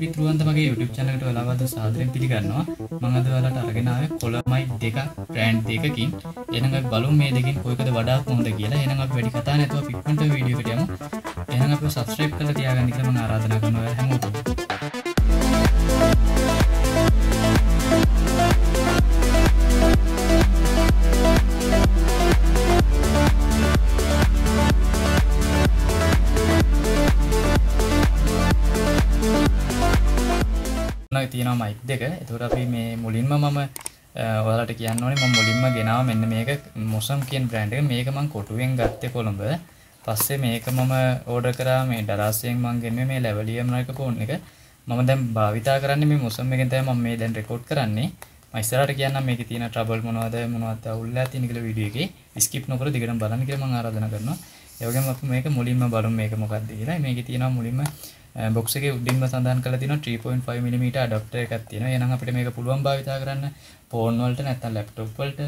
විතරුවන්තමගේ YouTube චැනලට ඔලාවද සාදරෙන් පිළිගන්නවා මං අද ඔයාලට අරගෙන ආවේ කොළමයි දෙක බ්‍රෑන්ඩ් දෙකකින් එහෙනම් අපි බලමු මේ දෙකෙන් කොයිකද වඩාත් හොඳ කියලා එහෙනම් අපි වැඩි කතා නැතුව පික්මන්ට වීඩියෝ එකට යමු එහෙනම් අපිව subscribe කරලා තියාගන්න කියලා මම ආරාධනා කරනවා හැමෝටම තුනක් තියෙනවා මයික් දෙක එතකොට අපි මේ මුලින්ම මම ඔයාලට කියන්න ඕනේ මම මුලින්ම ගෙනාව මෙන්න මේක මොසම් කියන බ්‍රෑන්ඩ් එක මේක මම කොටුවෙන් ගත්තේ කොළඹ පස්සේ මේක මම ඕඩර් කරා මේ ඩලාසියෙන් මම ගෙන්නේ මේ ලෙවලියම් එක ෆෝන් එක මම දැන් භාවිතා කරන්නේ මේ මොසම් එකෙන් තමයි මම මේ දැන් රෙකෝඩ් කරන්නේ මම ඉස්සරහට කියන්නම් මේකේ තියෙන ට්‍රබල් මොනවද මොනවද අවුල්ලා තියෙන කියලා වීඩියෝ එකේ ස්කිප් නොකර දිගටම බලන්න කියලා මම ආරාධනා කරනවා ඒ වගේම අපි මේක මුලින්ම බලමු මේක මොකක්ද කියලා මේකේ තියෙනවා මුලින්ම බොක්ස එක උඩින්ම සඳහන් කළ තින 3.5 මිට ඩක්ට එකක් තියෙන යන අපට මේක පුළුවන් භාවිතා කරන්න පෝන්වලට නැත්තන් ලැප්ටොප්වලට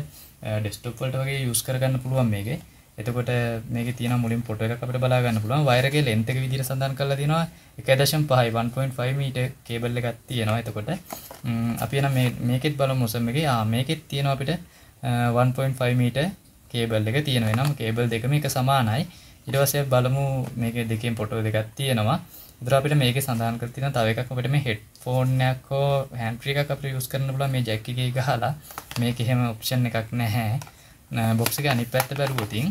ඩෙස්ටොප්වලට වගේ යුස් කරගන්න පුළුවන් මේක එතකොට මේක තියෙන මුලින් පොට එකක් අපට බලාගන්න පුළුවන් වයරගේ ලෙන්ත එක විදිහට සඳහන් කරලා තිනවා 1.5 1.5 මීටර් කේබල් එකක් තියෙනවා එතකොට අපි නම් මේ මේකෙත් බලමු මුසම් එකේ ආ මේකෙත් තියෙනවා අපිට 1.5 මීටර් කේබල් එක තියෙනවා එනම් කේබල් දෙකම එක සමානයි ඉඩවසය බලමු මේක දෙකින් පොටෝ දෙකක් තියෙනවා දර අපිට මේක සඳහන් කරතින තව එකක් ඔබට මේ හෙට් ෆෝර්නයක් හෝ හැන්ට්‍රික අප යස් කරන බල මේ ජැක්කගේ ගහලා මේක එහෙම ඔප්ෂන් එකක් නැහැ බොක්සක අනි පැත්ත බැරුවතින්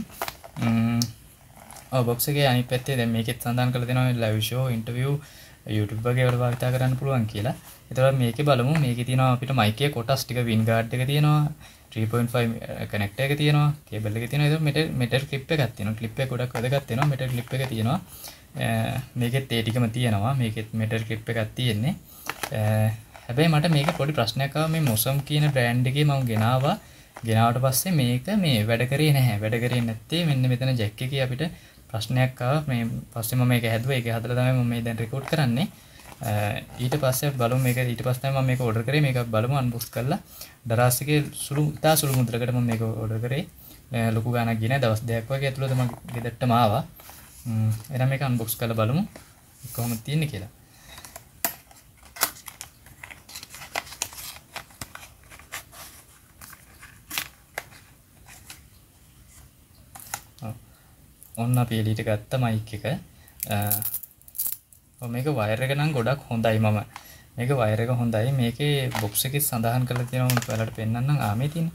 බොක්සගේ අනි පැත්තේ දැ මේකෙත් සඳහන් කළ දෙනවා ලවිශෝ ඉන්ටවියූ YouTube ගේවට භාවිතා කරන්න පුළුවන් කියලා එතර මේක බලමු මේක තිනවා අපිට මයිකය කොටස් ටික වින් ගාඩ් එක තියෙනවා 3.5 කනෙක්ට uh, එක තියෙනවා කේබල් එක තියෙනවා මෙට මෙටර් ක්ලිප් එකක් තියෙනවා ක්ලිප් එක ගොඩක් වැදගත් වෙනවා මෙටර් ක්ලිප් එක තියෙනවා uh, මේකෙත් ඒ ටිකම තියෙනවා මේකෙත් මෙටර් ක්ලිප් එකක් තියෙන්නේ uh, හැබැයි මට මේක පොඩි ප්‍රශ්නයක් ආවා මේ මොසම් කියන බ්‍රෑන්ඩ් එකේ මම ගෙනාවා ගෙනාවට පස්සේ මේක මේ වැඩ කරේ නැහැ වැඩ කරේ නැත්තේ මෙන්න මෙතන ජැක් එකේ අපිට ප්‍රශ්නයක් මේ පස්සෙම මේක හැදුව එක හදල තම මේ දැන් රෙකෝඩ් කරන්නේ ඊට පස්සේ බලු මේක ඊට පස්සම මේක ඔඩර් කරේ මේක බලම අන්බුස් කරලා දරාස්සගේ සුළු ඉතා සුළු මුද්‍රකටම මේක ඔඩර් කරේ ලොකු ගානක් ගෙන දවස් දෙයක් වගේ ඇතුළතම ගෙදට්ටමාවා එන මේ අන්බොක්ස් කළ බලමු කොහොම තියන්නේ කියලා ඔන්න පේලිට ගත්ත මයික් එක මේක වයරක නම් ගොඩක් හොඳයි මම මේක වයරක හොඳයි මේකේ බොක්ෂ එකෙ සඳහන් කළ තියෙන පලට පෙන්න්න ආමිතින්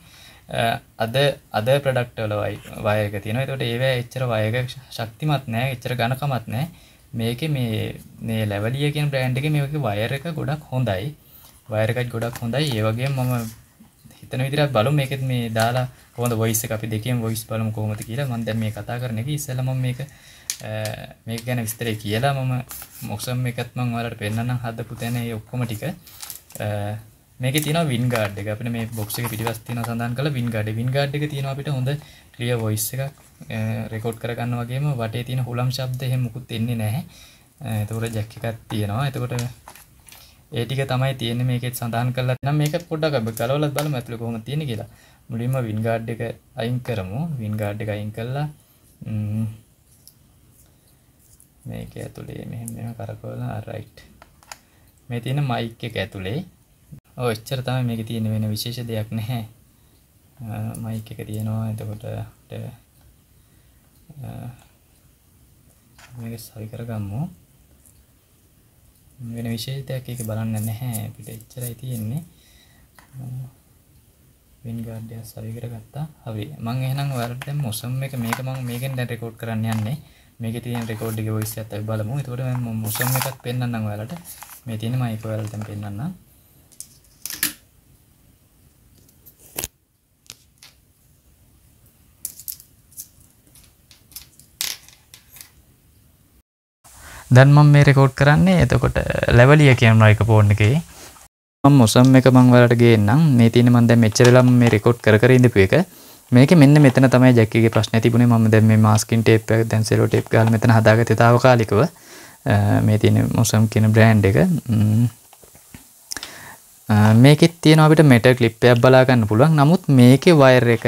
අද අද ප්‍රඩක්ටවලවයි වයක තියෙන තොට ඒව එච්චර වයක ශක්තිමත් නෑ එච්චර ගණකමත් නෑ මේක මේ මේ ලැවලියකින් e බ්‍රෑන්් එක මේක වයරක ගොඩක් හොඳයි වයරකත් ගොඩක් හොඳයි ඒවගේ මම එතන විදිරත් බලු මේකෙත් මේ දාලා කොහොමද වොයිස් එක අපි දෙකෙන් වොයිස් බලමු කොහොමද කියලා මම දැන් මේ කතා කරන එක ඉස්සෙල්ලා මම මේක මේක ගැන විස්තරය කියලා මම මොක්සම් එකත් මම ඔයාලට පෙන්නන්නම් හදපු තැන ඒ ඔක්කොම ටික මේකේ තියෙනවා වින් ගාඩ් එක අපිට මේ බොක්ස් එකේ පිටිපස්ස තියෙනවා සඳහන් කළා වින් ගාඩ් වින් ගාඩ් එක තියෙනවා අපිට හොඳ ක්ලියර් වොයිස් එකක් රෙකෝඩ් කරගන්න වගේම වටේ තියෙන හුලම් ශබ්ද එහෙම මුකුත් එන්නේ නැහැ එතකොට ජැක් එකක් තියෙනවා එතකොට ඒටික තමයි තියෙන මේකෙත් සඳහන් කරලා නම් මේක පොඩ්ඩක් අපි ගලවලා බලමු ඇතුළේ කොහොමද තියෙන්නේ කියලා. මුලින්ම win guard එක අයින් කරමු. win guard එක අයින් කළා මේක ඇතුළේ මෙහෙම මෙහෙම කරකවලා right. මේ තියෙන mic එක ඇතුළේ. ඔව් එච්චර තමයි මේකේ තියෙන වෙන විශේෂ දෙයක් නැහැ. mic එක තියෙනවා. එතකොට මේක සවි කරගමු. වෙන විශේෂතයක් එක බලන්න නැහැ අපිට එච්චරයි තියෙන්නේ වෙන් ගාඩ්ඩය සවි කරගත්තා හවි මං එහෙනම් ඔයාලට දැන් මොසම් එක මේක මම මේකෙන් දැන් රෙකෝඩ් කරන්න යන්නේ මේකේ තියෙන රෙකෝඩ් එකේ වොයිස් එකත් අපි බලමු එතකොට මම මොසම් එකක් පෙන්නන්නම් ඔයාලට මේ තියෙන මයික් ඔයාලට දැන් පෙන්නන්නම් දැන්මම් මේ රෙකෝඩ් කරන්නේ එතකොට ලැවලිය කියනවා එක පෝර්ණ එකේ මම මුසම් එක මං වලට ගේන්නම් මේ තියෙන මන් දැන් මෙච්චරලම් මේ රෙකෝඩ් කර කර ඉඳපු එක මේක මෙන්න මෙතන තමයි ජැක්කීගේ ප්‍රශ්නේ තිබුණේ මම දැන් මේ මාස්කින් ටේප් එක දැන් සෙලෝ ටේප් ගාලා මෙතන හදාගත්තේ తాවකාලිකව මේ තියෙන මුසම් කියන බ්‍රෑන්ඩ් එක මේකෙත් තියෙනවා අපිට මෙටල් ක්ලිප් එකක් බලා ගන්න පුළුවන් නමුත් මේකේ වයර් එක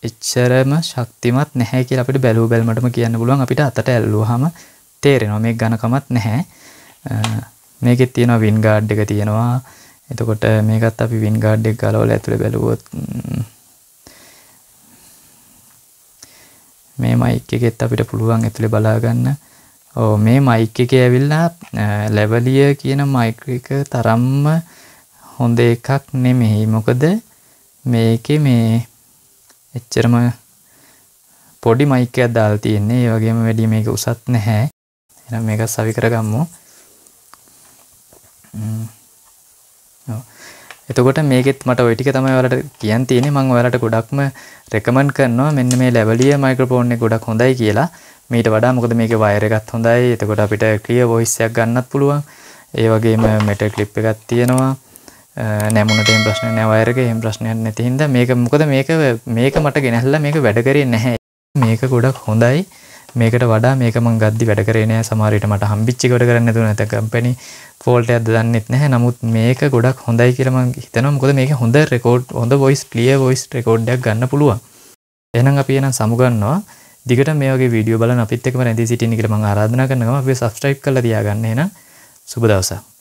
එච්චරම ශක්තිමත් නැහැ කියලා අපිට බැලුව බැලමටම කියන්න පුළුවන් අපිට අතට ඇල්ලුවාම තේරෙනවා මේ ගණකමත් නැහැ මේකෙත් තියෙනවා වින් ගාඩ් එක තියෙනවා එතකොට මේකත් අපි වින් ගාඩ් එක ගලවලා ඇතුලේ බැලුවොත් මේ මයික් එකෙත් අපිට පුළුවන් ඇතුලේ බලා ගන්න. ඔව් මේ මයික් එකේ ඇවිල්ලා ලෙවලිය කියන මයික් එක තරම්ම හොඳ එකක් නෙමෙයි. මොකද මේකේ මේ එච්චරම පොඩි මයික් එකක් දාලා තියෙන්නේ. ඒ වගේම වැඩි මේක උසත් නැහැ. එනම් මේක සවි කරගම්මු එතකොට මේකෙත් මට ඔය ටික තමයි ඔයාලට කියන්න තියෙන්නේ මම ඔයාලට ගොඩක්ම රෙකමන්ඩ් කරනවා මෙන්න මේ ලෙවලිය මයික්‍රොෆෝන් එක ගොඩක් හොඳයි කියලා මීට වඩා මොකද මේකේ වයර් එකත් හොඳයි එතකොට අපිට ක්ලියර් වොයිස් එකක් ගන්නත් පුළුවන් ඒ වගේම මෙටල් ක්ලිප් එකක් තියෙනවා නැමුණට එහෙම ප්‍රශ්නයක් නැහැ වයර් එකේ එහෙම ප්‍රශ්නයක් නැති හින්දා මේක මොකද මේක මේක මට ගෙනහැල්ලා මේක වැඩ කරේ නැහැ මේක ගොඩක් හොඳයි මේකට වඩා මේක මං ගද්දි වැඩ කරේ නෑ සමහර විට මට හම්බිච්ච වැඩ කරන්න දුන නැත කම්පැනි ෆෝල්ට් එකක්ද දන්නෙත් නැහැ නමුත් මේක ගොඩක් හොඳයි කියලා මං හිතනවා මොකද මේක හොඳ රෙකෝඩ් හොඳ වොයිස් ක්ලියර් වොයිස් රෙකෝඩ් එකක් ගන්න පුළුවන් එහෙනම් අපි එහෙනම් සමුගන්නවා දිගට මේ වගේ වීඩියෝ බලන අපිත් එක්කම රැඳී සිටින්න කියලා මං ආරාධනා කරනවා අපි සබ්ස්ක්‍රයිබ් කරලා තියාගන්න එහෙනම් සුබ දවසක්